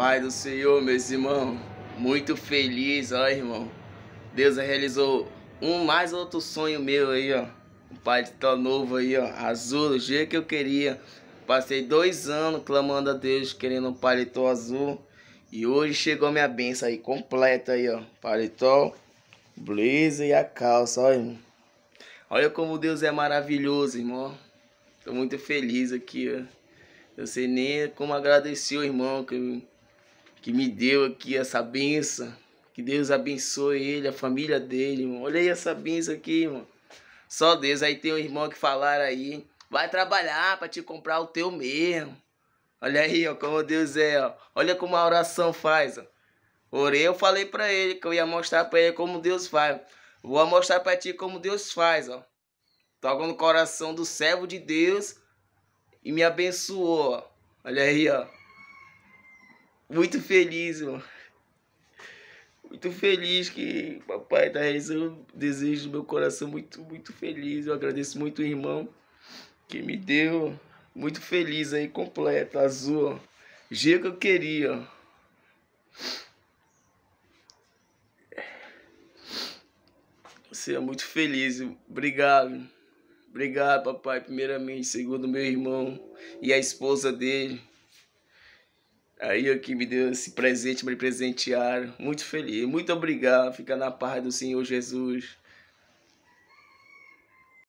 paz do Senhor, meus irmãos. Muito feliz, ó, irmão. Deus realizou um mais outro sonho meu aí, ó. O pai tá novo aí, ó. Azul, o jeito que eu queria. Passei dois anos clamando a Deus, querendo um paletó azul. E hoje chegou a minha benção aí, completa aí, ó. Paletó, blazer e a calça, ó, irmão. Olha como Deus é maravilhoso, irmão. Tô muito feliz aqui, ó. Eu sei nem como agradecer o irmão que que me deu aqui essa benção. Que Deus abençoe ele, a família dele, irmão. Olha aí essa benção aqui, irmão. Só Deus. Aí tem um irmão que falaram aí. Vai trabalhar para te comprar o teu mesmo. Olha aí, ó, como Deus é, ó. Olha como a oração faz, ó. Orei, eu falei para ele que eu ia mostrar para ele como Deus faz. Vou mostrar para ti como Deus faz, ó. Toca no coração do servo de Deus e me abençoou, ó. Olha aí, ó muito feliz, mano. Muito feliz que papai tá realizando o desejo do meu coração. Muito, muito feliz. Eu agradeço muito o irmão que me deu. Muito feliz aí, completo, azul. Ó. G que eu queria, ó. Você é muito feliz. Obrigado. Obrigado, papai, primeiramente. Segundo, meu irmão e a esposa dele. Aí que me deu esse presente, me presentear. Muito feliz. Muito obrigado. Fica na paz do Senhor Jesus.